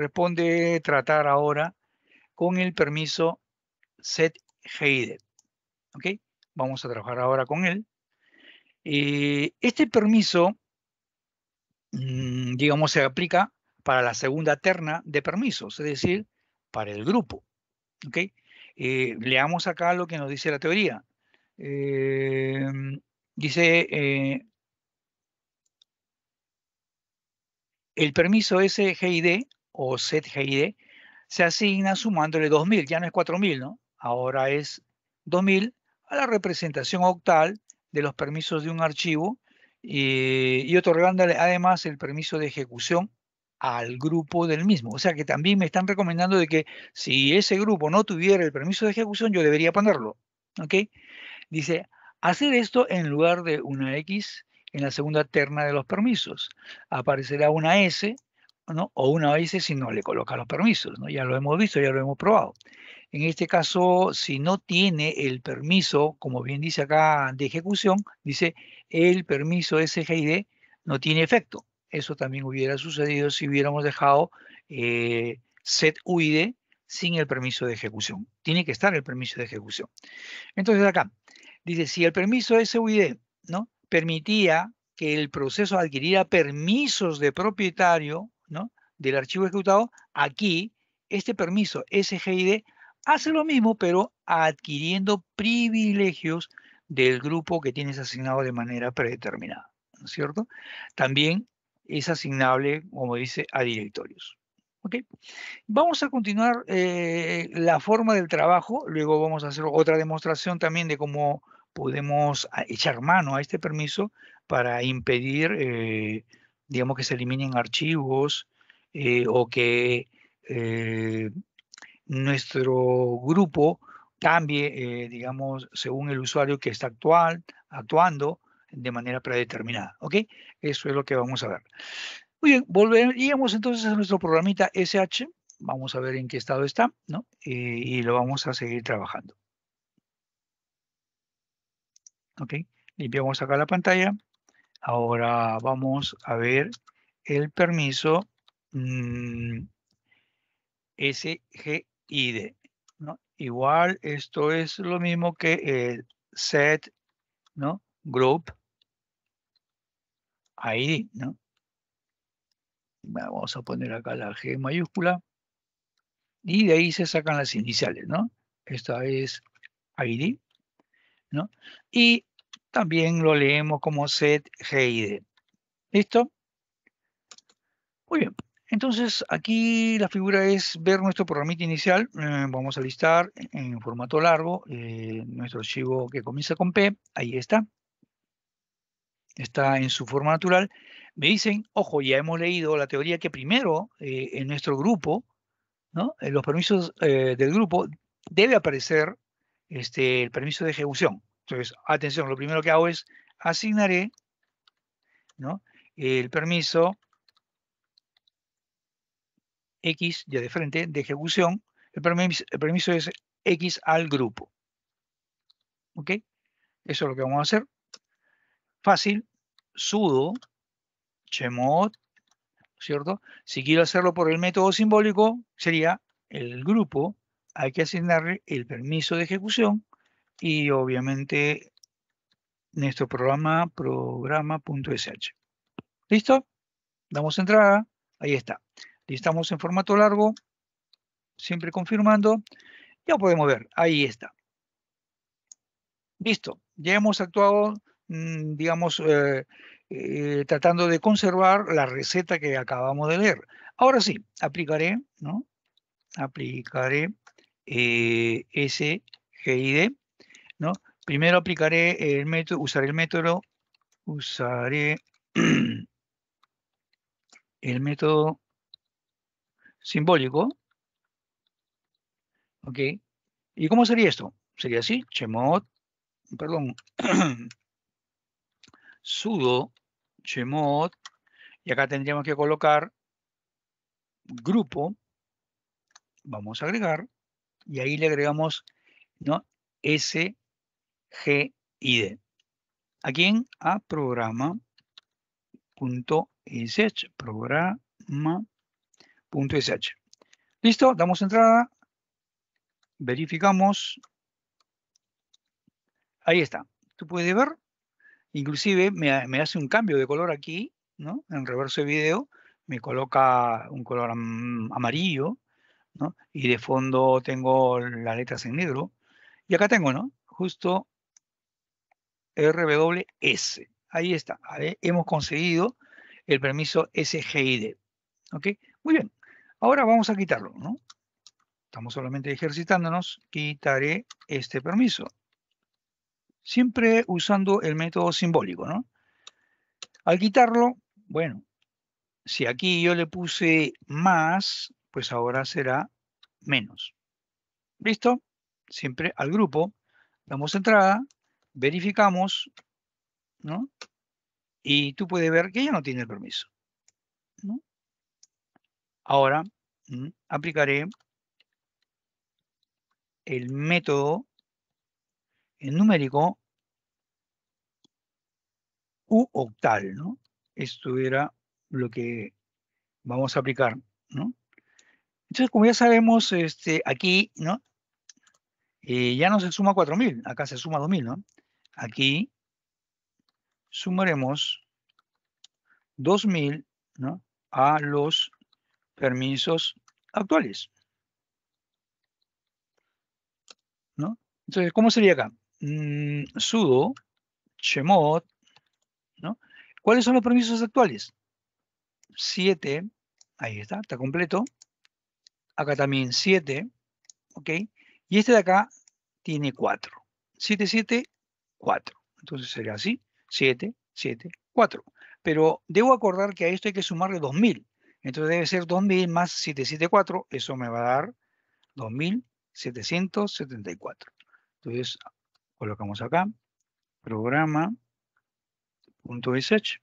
responde tratar ahora con el permiso set GID, ¿Ok? Vamos a trabajar ahora con él. Eh, este permiso, mm, digamos, se aplica para la segunda terna de permisos, es decir, para el grupo. ¿Ok? Eh, leamos acá lo que nos dice la teoría. Eh, dice, el permiso SGID o GID se asigna sumándole 2000, ya no es 4000, ¿no? Ahora es 2000 a la representación octal de los permisos de un archivo y, eh, y otorgándole además el permiso de ejecución al grupo del mismo. O sea que también me están recomendando de que si ese grupo no tuviera el permiso de ejecución, yo debería ponerlo. ¿Ok? Dice, hacer esto en lugar de una X en la segunda terna de los permisos. Aparecerá una S o una vez si no le coloca los permisos. Ya lo hemos visto, ya lo hemos probado. En este caso, si no tiene el permiso, como bien dice acá, de ejecución, dice el permiso SGID no tiene efecto. Eso también hubiera sucedido si hubiéramos dejado eh, set UID sin el permiso de ejecución. Tiene que estar el permiso de ejecución. Entonces acá, dice, si el permiso SUID ¿no? permitía que el proceso adquiriera permisos de propietario del archivo ejecutado, aquí este permiso SGID hace lo mismo, pero adquiriendo privilegios del grupo que tienes asignado de manera predeterminada, es cierto? También es asignable, como dice, a directorios. ¿Ok? Vamos a continuar eh, la forma del trabajo, luego vamos a hacer otra demostración también de cómo podemos ah, echar mano a este permiso para impedir... Eh, digamos que se eliminen archivos eh, o que eh, nuestro grupo cambie, eh, digamos, según el usuario que está actual, actuando de manera predeterminada. ¿Ok? Eso es lo que vamos a ver. Muy bien, volveríamos entonces a nuestro programita SH. Vamos a ver en qué estado está, ¿no? y lo vamos a seguir trabajando. ¿Ok? Limpiamos acá la pantalla. Ahora vamos a ver el permiso mm, SGID. ¿no? Igual, esto es lo mismo que el set ¿no? group ID. ¿no? Vamos a poner acá la G mayúscula. Y de ahí se sacan las iniciales, ¿no? Esta es ID, ¿no? Y también lo leemos como set GID. ¿Listo? Muy bien. Entonces, aquí la figura es ver nuestro programita inicial. Eh, vamos a listar en formato largo eh, nuestro archivo que comienza con P. Ahí está. Está en su forma natural. Me dicen, ojo, ya hemos leído la teoría que primero eh, en nuestro grupo, ¿no? en los permisos del grupo, debe aparecer este, el permiso de ejecución. Entonces, atención, lo primero que hago es asignaré el permiso X, ya de frente, de ejecución. El permiso, el permiso es X al grupo. ¿Ok? Eso es lo que vamos a hacer. Fácil. Sudo chmod, ¿cierto? Si quiero hacerlo por el método simbólico, sería el grupo. Hay que asignarle el permiso de ejecución y obviamente nuestro programa, programa.sh. ¿Listo? Damos entrada. Ahí está. Listamos en formato largo. Siempre confirmando. Ya podemos ver. Ahí está. Listo. Ya hemos actuado, mm, digamos, eh, eh, tratando de conservar la receta que acabamos de leer. Ahora sí, aplicaré, ¿no? Aplicaré eh, SGID Primero aplicaré el método, usaré el método, usaré el método simbólico. ¿Ok? ¿Y cómo sería esto? Sería así, chmod, perdón, sudo chmod, y acá tendríamos que colocar grupo, vamos a agregar, y ahí le agregamos ¿no? S GID. Aquí en A programa.sh. Programa.sh. Listo, damos entrada. Verificamos. Ahí está. Tú puedes ver. Inclusive me, me hace un cambio de color aquí, ¿no? En reverso de video me coloca un color amarillo, ¿no? Y de fondo tengo las letras en negro. Y acá tengo, ¿no? Justo RWS. Ahí está. hemos conseguido el permiso SGID. ¿Ok? Muy bien. Ahora vamos a quitarlo, ¿no? Estamos solamente ejercitándonos. Quitaré este permiso. Siempre usando el método simbólico, ¿no? Al quitarlo, bueno, si aquí yo le puse más, pues ahora será menos. ¿Listo? Siempre al grupo damos entrada, verificamos, ¿no? Y tú puedes ver que ya no tiene el permiso. ¿no? Ahora mm, aplicaré el método en numérico u octal, ¿no? Esto era lo que vamos a aplicar, ¿no? Entonces, como ya sabemos, este, aquí, ¿no? Eh, ya no se suma 4.000, acá se suma 2.000, ¿no? Aquí sumaremos 2000 a los permisos actuales. Entonces, ¿cómo sería acá? Mm, sudo chmod, ¿no? ¿Cuáles son los permisos actuales? 7, ahí está, está completo. Acá también 7, ¿ok? Y este de acá tiene 4. 7, 7, 4. Entonces sería así, 7, 7, 4. Pero debo acordar que a esto hay que sumarle 2000. Entonces debe ser 2000 más 774, eso me va a dar 2774. Entonces colocamos acá, programa.sh.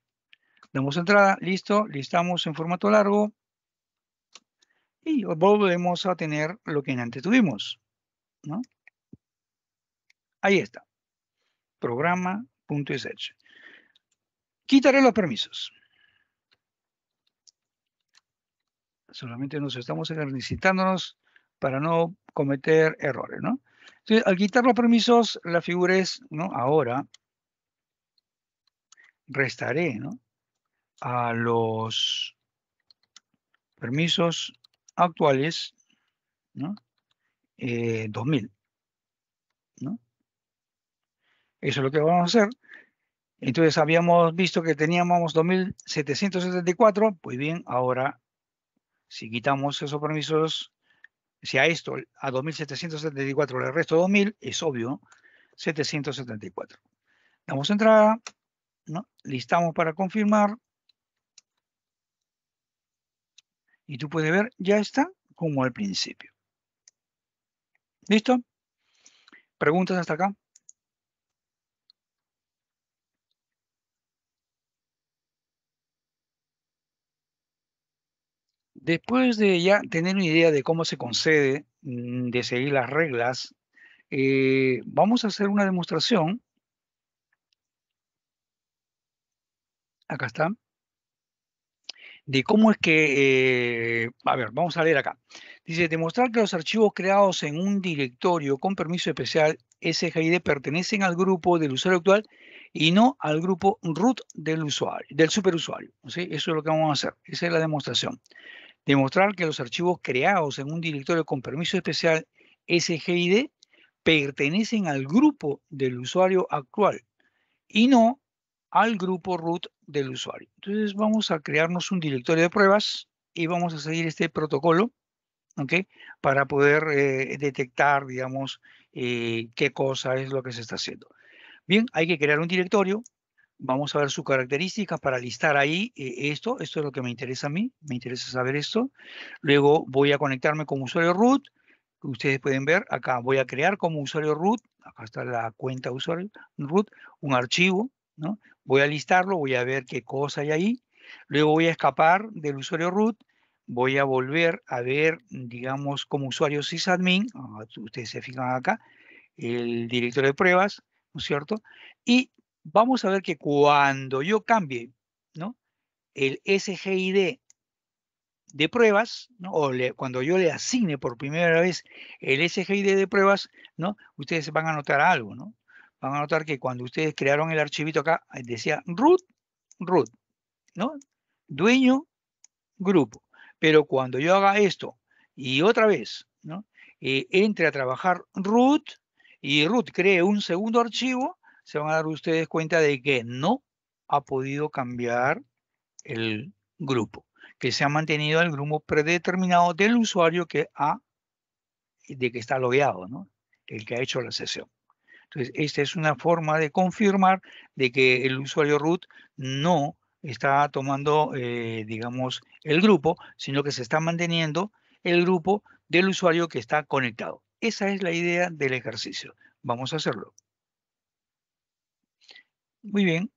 Damos entrada, listo, listamos en formato largo y volvemos a tener lo que antes tuvimos. Ahí está programa.sh. Quitaré los permisos. Solamente nos estamos ejercitándonos para no cometer errores, ¿no? Entonces, al quitar los permisos, la figura es, ¿no? Ahora restaré, ¿no? A los permisos actuales, ¿no? 2000, eh, ¿no? Eso es lo que vamos a hacer. Entonces habíamos visto que teníamos 2.774, pues bien, ahora si quitamos esos permisos, si a esto, a 2.774 le resto 2.000, es obvio, 774. Damos entrada, listamos para confirmar. Y tú puedes ver, ya está como al principio. ¿Listo? ¿Preguntas hasta acá? Después de ya tener una idea de cómo se concede, mm, de seguir las reglas, eh, vamos a hacer una demostración. Acá está. De cómo es que, eh, a ver, vamos a leer acá. Dice, demostrar que los archivos creados en un directorio con permiso especial SGID pertenecen al grupo del usuario actual y no al grupo root del usuario, del superusuario. Eso es lo que vamos a hacer. Esa es la demostración demostrar que los archivos creados en un directorio con permiso especial SGID pertenecen al grupo del usuario actual y no al grupo root del usuario. Entonces vamos a crearnos un directorio de pruebas y vamos a seguir este protocolo para poder eh, detectar, digamos, eh, qué cosa es lo que se está haciendo. Bien, hay que crear un directorio Vamos a ver sus características para listar ahí eh, esto. Esto es lo que me interesa a mí. Me interesa saber esto. Luego voy a conectarme como usuario root. ustedes pueden ver acá. Voy a crear como usuario root. Acá está la cuenta usuario root. Un archivo. ¿no? Voy a listarlo. Voy a ver qué cosa hay ahí. Luego voy a escapar del usuario root voy a volver a ver, digamos, como usuario sysadmin, ah, ustedes se fijan acá, el directorio de pruebas, ¿no es cierto? Y vamos a ver que cuando yo cambie ¿no? el SGID de pruebas, o cuando yo le asigne por primera vez el SGID de pruebas, ¿no? ustedes van a notar algo, ¿no? Van a notar que cuando ustedes crearon el archivito acá, decía root, root, ¿no? Dueño, grupo. Pero cuando yo haga esto y otra vez, ¿no? Eh, entre a trabajar root y root cree un segundo archivo, se van a dar ustedes cuenta de que no ha podido cambiar el grupo, que se ha mantenido el grupo predeterminado del usuario que ha, de que está logueado, ¿no? El que ha hecho la sesión. Entonces, esta es una forma de confirmar de que el usuario root no está tomando, eh, digamos, el grupo, sino que se está manteniendo el grupo del usuario que está conectado. Esa es la idea del ejercicio. Vamos a hacerlo. Muy bien.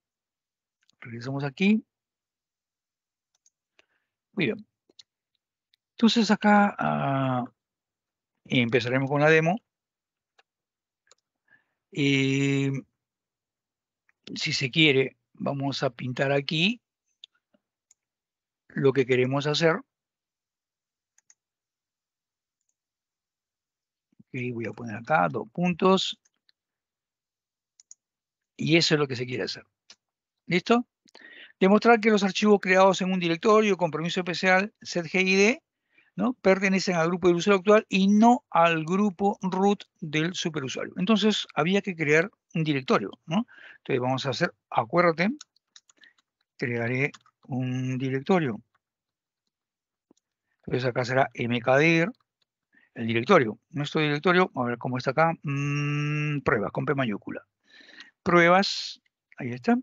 Regresamos aquí. Muy bien. Entonces acá ah, empezaremos con la demo. Em, si se quiere, vamos a pintar aquí lo que queremos hacer. voy a poner acá dos puntos. Y eso es lo que se quiere hacer. ¿Listo? Demostrar que los archivos creados en un directorio con permiso especial setgid ¿no? pertenecen al grupo del usuario actual y no al grupo root del superusuario. Entonces, había que crear un directorio. Entonces, vamos a hacer, acuérdate, crearé un directorio. Entonces, acá será mkdir, el directorio. Nuestro directorio, a ver cómo está acá, mm, pruebas con P mayúscula pruebas, ahí está,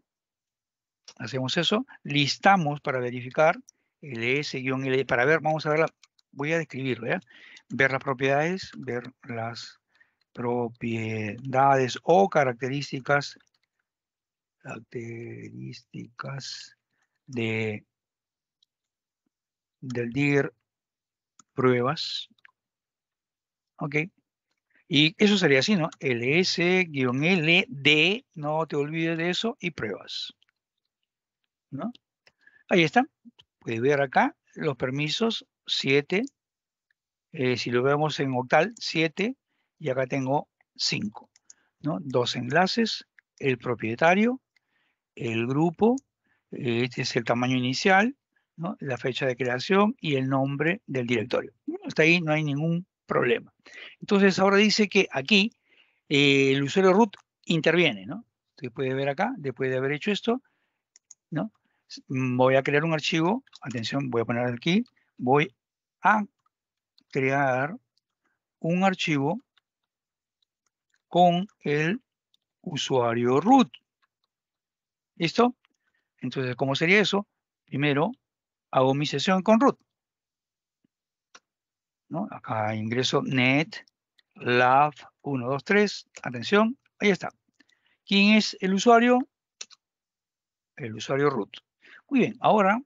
hacemos eso, listamos para verificar, ls-l, para ver, vamos a verla. voy a describirlo, ver las propiedades, ver las propiedades o características, características de, del dir pruebas, ok, y eso sería así, ¿no? LS-LD, no te olvides de eso, y pruebas. ¿No? Ahí está. Puedes ver acá los permisos 7. Eh, si lo vemos en octal, 7. Y acá tengo 5. ¿no? Dos enlaces, el propietario, el grupo, este es el tamaño inicial, ¿no? la fecha de creación y el nombre del directorio. Hasta ahí no hay ningún problema. Entonces ahora dice que aquí eh, el usuario root interviene, ¿no? Usted puede ver acá, después de haber hecho esto, ¿no? Voy a crear un archivo, atención, voy a poner aquí, voy a crear un archivo con el usuario root. ¿Listo? Entonces, ¿cómo sería eso? Primero, hago mi sesión con root. Acá ingreso net lab 123. Atención, ahí está. ¿Quién es el usuario? El usuario root. Muy bien, ahora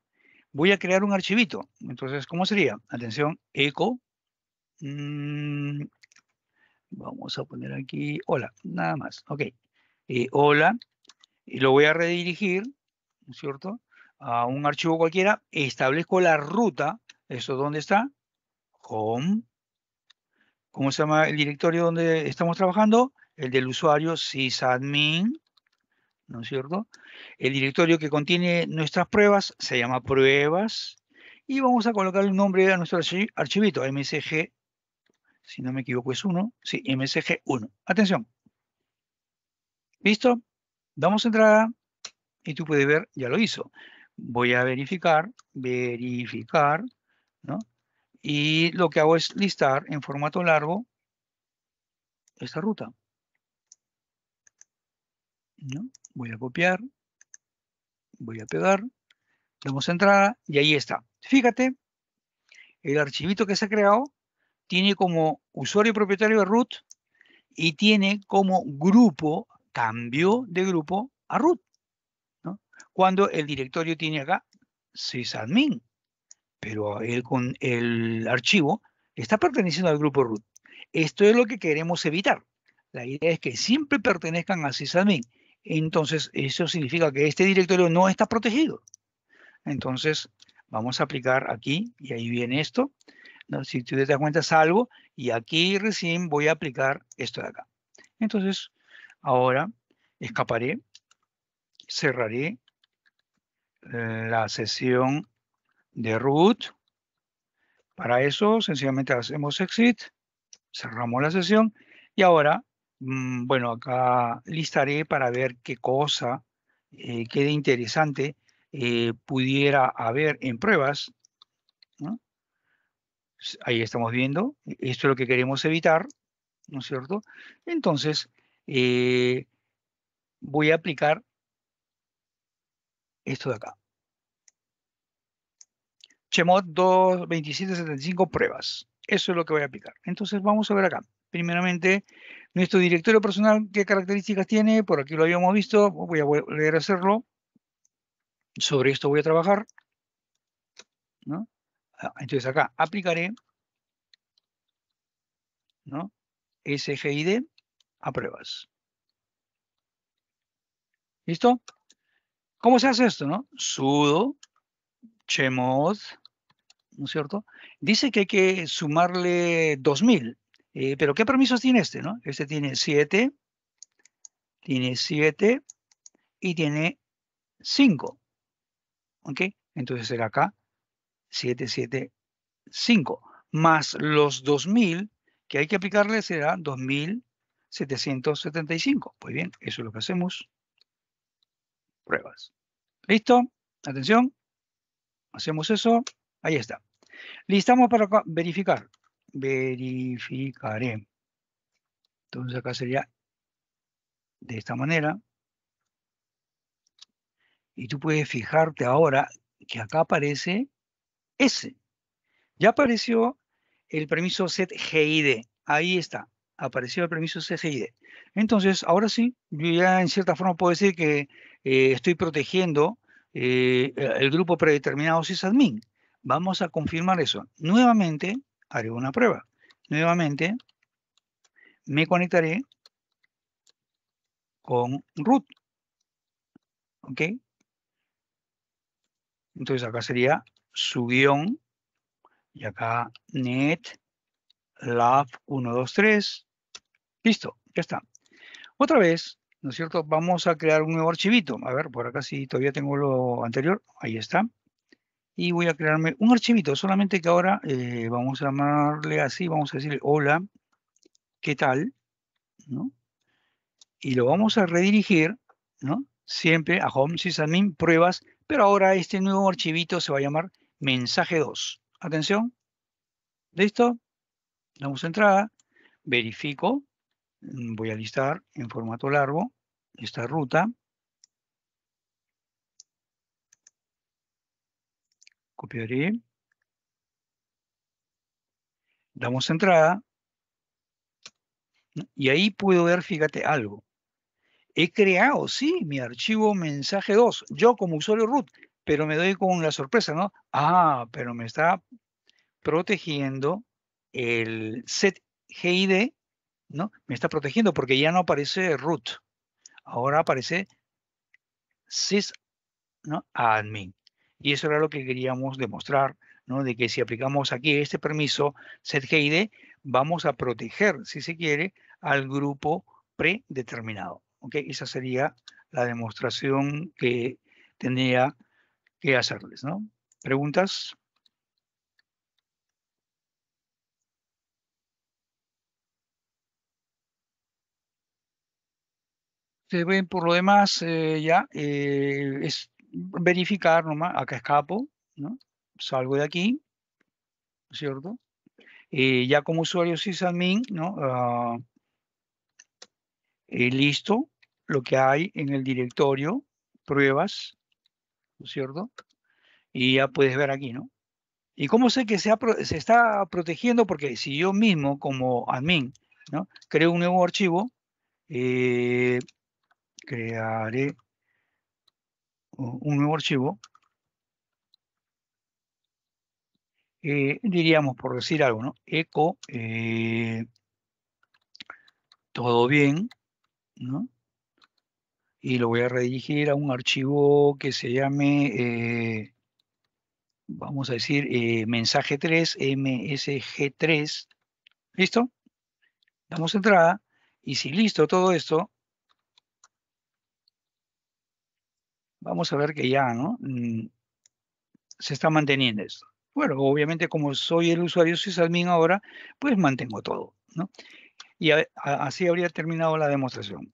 voy a crear un archivito. Entonces, ¿cómo sería? Atención, eco. Mm, vamos a poner aquí hola, nada más. Ok, eh, hola. Y lo voy a redirigir, ¿no es cierto? A un archivo cualquiera. Establezco la ruta. eso dónde está? ¿cómo se llama el directorio donde estamos trabajando? El del usuario sysadmin, ¿no es cierto? El directorio que contiene nuestras pruebas se llama pruebas y vamos a colocar el nombre a nuestro archivito, msg, si no me equivoco es uno, sí, msg1. Atención. ¿Listo? Damos entrada y tú puedes ver, ya lo hizo. Voy a verificar, verificar, ¿no? Y lo que hago es listar en formato largo esta ruta. Voy a copiar, voy a pegar, damos entrada y ahí está. Fíjate, el archivito que se ha creado tiene como usuario propietario de root y tiene como grupo, cambio de grupo a root. Cuando el directorio tiene acá sysadmin pero él con el archivo está perteneciendo al grupo root. Esto es lo que queremos evitar. La idea es que siempre pertenezcan a sysadmin. Entonces, eso significa que este directorio no está protegido. Entonces, vamos a aplicar aquí, y ahí viene esto. ¿no? Si tú te das cuenta, algo. y aquí recién voy a aplicar esto de acá. Entonces, ahora escaparé, cerraré la sesión de root. Para eso, sencillamente hacemos exit, cerramos la sesión y ahora, mm, bueno, acá listaré para ver qué cosa eh, quede interesante eh, pudiera haber en pruebas. Ahí estamos viendo, e, esto es lo que queremos evitar, ¿no es cierto? Entonces, eh, voy a aplicar esto de acá. Chemot 22775 pruebas. Eso es lo que voy a aplicar. Entonces vamos a ver acá. Primeramente, nuestro directorio personal, ¿qué características tiene? Por aquí lo habíamos visto. Voy a volver a hacerlo. Sobre esto voy a trabajar. Ah, entonces acá aplicaré ¿no? SGID a pruebas. ¿Listo? ¿Cómo se hace esto? No? Sudo chmod ¿no es cierto? Dice que hay que sumarle 2000, eh, pero ¿qué permisos tiene este, Este tiene 7, tiene 7 y tiene 5, ¿ok? Entonces será acá 7, 7, 5, más los 2000 que hay que aplicarle será 2775. Pues bien, eso es lo que hacemos. Pruebas. ¿Listo? Atención. Hacemos eso. Ahí está. Listamos para verificar. Verificaré. Entonces acá sería de esta manera. Y tú puedes fijarte ahora que acá aparece S. Ya apareció el permiso set GID. Ahí está. Apareció el permiso set Entonces, ahora sí, yo ya en cierta forma puedo decir que eh, estoy protegiendo eh, el grupo predeterminado sysadmin. Vamos a confirmar eso. Nuevamente haré una prueba. Nuevamente me conectaré con root. ¿Ok? Entonces acá sería su guión y acá net lab 123. Listo, ya está. Otra vez, ¿no es cierto? Vamos a crear un nuevo archivito. A ver, por acá sí todavía tengo lo anterior. Ahí está y voy a crearme un archivito, solamente que ahora eh, vamos a llamarle así, vamos a decirle hola, ¿qué tal? Y lo vamos a redirigir, ¿no? Siempre a home sysadmin pruebas, pero ahora este nuevo archivito se va a llamar mensaje 2. Atención. ¿Listo? Damos entrada, verifico, mm, voy a listar en formato largo esta ruta copiaré Damos entrada. Y ahí puedo ver, fíjate, algo. He creado, sí, mi archivo mensaje 2. Yo como usuario root, pero me doy con la sorpresa, ¿no? Ah, pero me está protegiendo el set GID, ¿no? Me está protegiendo porque ya no aparece root. Ahora aparece sys ¿no? admin. Y eso era lo que queríamos demostrar, ¿no? de que si aplicamos aquí este permiso setGID, vamos a proteger, si se quiere, al grupo predeterminado. Ok, Esa sería la demostración que tenía que hacerles. ¿no? ¿Preguntas? Se ven por lo demás eh, ya, eh, es verificar nomás, acá escapo, ¿no? salgo de aquí, ¿cierto? Y ya como usuario sysadmin, ¿no? admin, ah, no, eh, listo lo que hay en el directorio, pruebas, cierto? Y ya puedes ver aquí, ¿no? ¿Y cómo sé que se, está protegiendo? Porque si yo mismo, como admin, ¿no? creo un nuevo archivo, eh, crearé un nuevo archivo, eh, diríamos, por decir algo, ¿no? Eco, eh, todo bien, ¿no? Y lo voy a redirigir a un archivo que se llame, eh, vamos a decir, mensaje 3, MSG3. ¿Listo? Damos entrada. Y si listo todo esto, vamos a ver que ya, ¿no? Mm, se está manteniendo eso. Bueno, obviamente como soy el usuario sysadmin ahora, pues mantengo todo, Y así habría terminado la demostración.